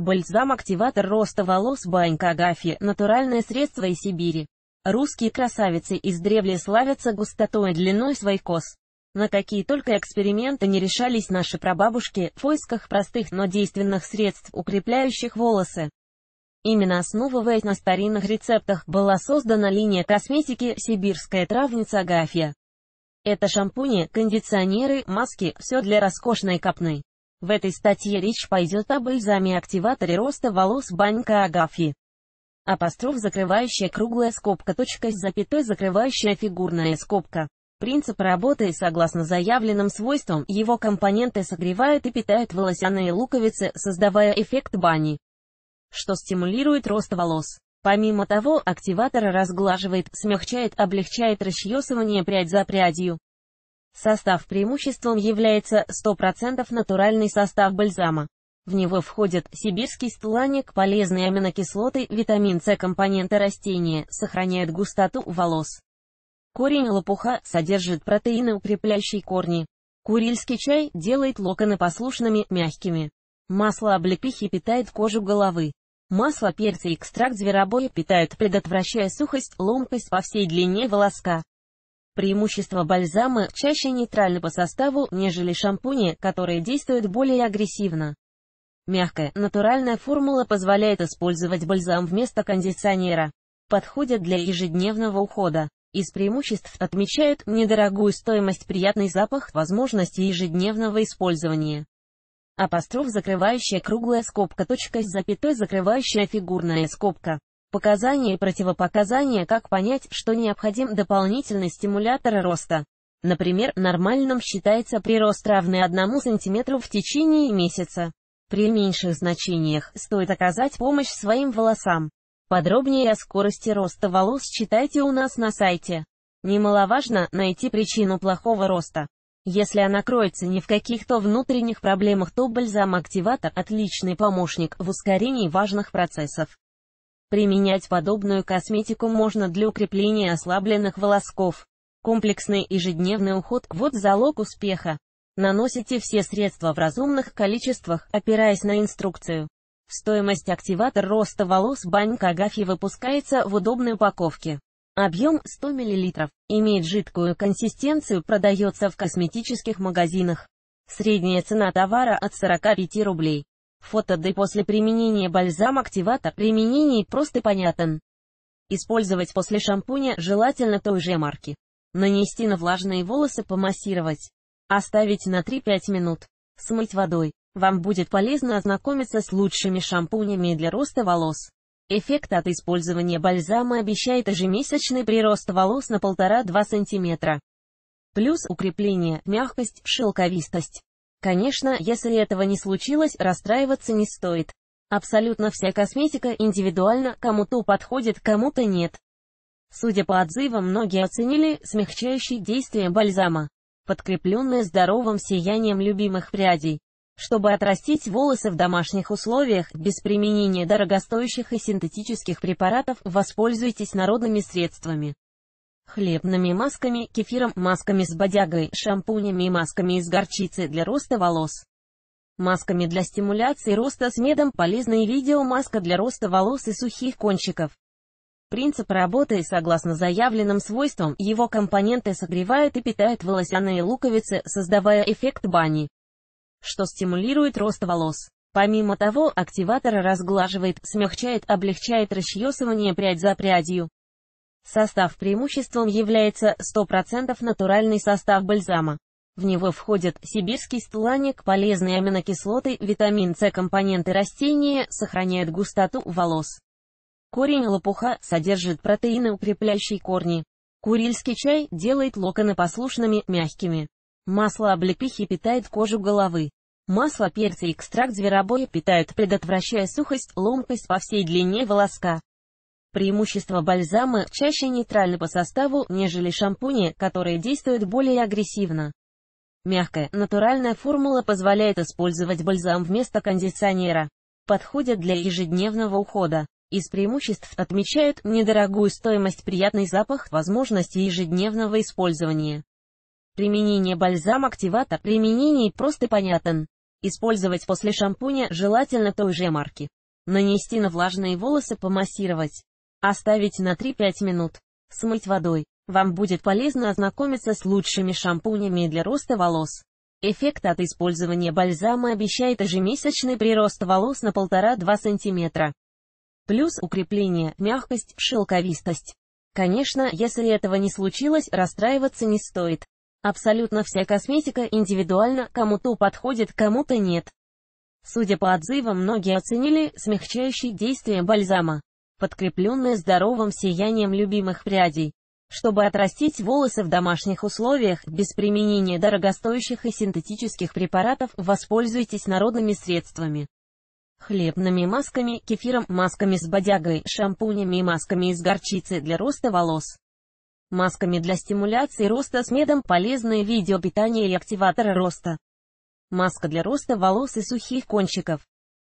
Бальзам-активатор роста волос Банька Агафьи – натуральное средство из Сибири. Русские красавицы из древли славятся густотой и длиной своих кос. На какие только эксперименты не решались наши прабабушки в поисках простых, но действенных средств, укрепляющих волосы. Именно основываясь на старинных рецептах, была создана линия косметики «Сибирская травница Агафья». Это шампуни, кондиционеры, маски – все для роскошной копны. В этой статье речь пойдет о бальзаме-активаторе роста волос банька Агафьи. Апостроф закрывающая круглая скобка точка с запятой закрывающая фигурная скобка. Принцип работы согласно заявленным свойствам его компоненты согревают и питают волосяные луковицы, создавая эффект бани, что стимулирует рост волос. Помимо того, активатор разглаживает, смягчает, облегчает расчесывание прядь за прядью. Состав преимуществом является 100% натуральный состав бальзама. В него входят сибирский стланник, полезные аминокислоты, витамин С компоненты растения, сохраняет густоту волос. Корень лопуха содержит протеины, укрепляющие корни. Курильский чай делает локоны послушными, мягкими. Масло облепихи питает кожу головы. Масло перца и экстракт зверобоя питают, предотвращая сухость, ломкость по всей длине волоска. Преимущество бальзама чаще нейтральны по составу, нежели шампуни, которые действуют более агрессивно. Мягкая, натуральная формула позволяет использовать бальзам вместо кондиционера. Подходят для ежедневного ухода. Из преимуществ отмечают недорогую стоимость, приятный запах, возможность ежедневного использования. Апостроф закрывающая круглая скобка, точка с запятой закрывающая фигурная скобка. Показания и противопоказания как понять, что необходим дополнительный стимулятор роста. Например, нормальным считается прирост равный 1 см в течение месяца. При меньших значениях стоит оказать помощь своим волосам. Подробнее о скорости роста волос читайте у нас на сайте. Немаловажно найти причину плохого роста. Если она кроется не в каких-то внутренних проблемах, то бальзам-активатор – отличный помощник в ускорении важных процессов. Применять подобную косметику можно для укрепления ослабленных волосков. Комплексный ежедневный уход – вот залог успеха. Наносите все средства в разумных количествах, опираясь на инструкцию. Стоимость активатор роста волос банька Агафьи выпускается в удобной упаковке. Объем 100 мл. Имеет жидкую консистенцию, продается в косметических магазинах. Средняя цена товара от 45 рублей. Фото D после применения бальзам-активатор Применение просто понятен. Использовать после шампуня желательно той же марки. Нанести на влажные волосы помассировать. Оставить на 3-5 минут. Смыть водой. Вам будет полезно ознакомиться с лучшими шампунями для роста волос. Эффект от использования бальзама обещает ежемесячный прирост волос на 1,5-2 см. Плюс укрепление, мягкость, шелковистость. Конечно, если этого не случилось, расстраиваться не стоит. Абсолютно вся косметика индивидуально, кому-то подходит, кому-то нет. Судя по отзывам, многие оценили смягчающие действия бальзама, подкрепленное здоровым сиянием любимых прядей. Чтобы отрастить волосы в домашних условиях, без применения дорогостоящих и синтетических препаратов, воспользуйтесь народными средствами хлебными масками, кефиром, масками с бодягой, шампунями и масками из горчицы для роста волос. Масками для стимуляции роста с медом, полезные видео маска для роста волос и сухих кончиков. Принцип работы согласно заявленным свойствам, его компоненты согревают и питают волосяные луковицы, создавая эффект бани, что стимулирует рост волос. Помимо того, активатор разглаживает, смягчает, облегчает расчесывание прядь за прядью. Состав преимуществом является 100% натуральный состав бальзама. В него входят сибирский стланик, полезные аминокислоты, витамин С, компоненты растения, сохраняет густоту волос. Корень лопуха содержит протеины, укрепляющие корни. Курильский чай делает локоны послушными, мягкими. Масло облепихи питает кожу головы. Масло перца и экстракт зверобоя питают, предотвращая сухость, ломкость по всей длине волоска. Преимущество бальзама чаще нейтральны по составу, нежели шампуни, которые действуют более агрессивно. Мягкая, натуральная формула позволяет использовать бальзам вместо кондиционера. Подходят для ежедневного ухода. Из преимуществ отмечают недорогую стоимость, приятный запах, возможности ежедневного использования. Применение бальзам-активатор Применение просто понятен. Использовать после шампуня желательно той же марки. Нанести на влажные волосы помассировать. Оставить на 3-5 минут. Смыть водой. Вам будет полезно ознакомиться с лучшими шампунями для роста волос. Эффект от использования бальзама обещает ежемесячный прирост волос на 1,5-2 см. Плюс укрепление, мягкость, шелковистость. Конечно, если этого не случилось, расстраиваться не стоит. Абсолютно вся косметика индивидуально, кому-то подходит, кому-то нет. Судя по отзывам, многие оценили смягчающие действия бальзама подкрепленное здоровым сиянием любимых прядей. Чтобы отрастить волосы в домашних условиях, без применения дорогостоящих и синтетических препаратов, воспользуйтесь народными средствами. Хлебными масками, кефиром, масками с бодягой, шампунями и масками из горчицы для роста волос. Масками для стимуляции роста с медом, полезные видео питания и активатора роста. Маска для роста волос и сухих кончиков.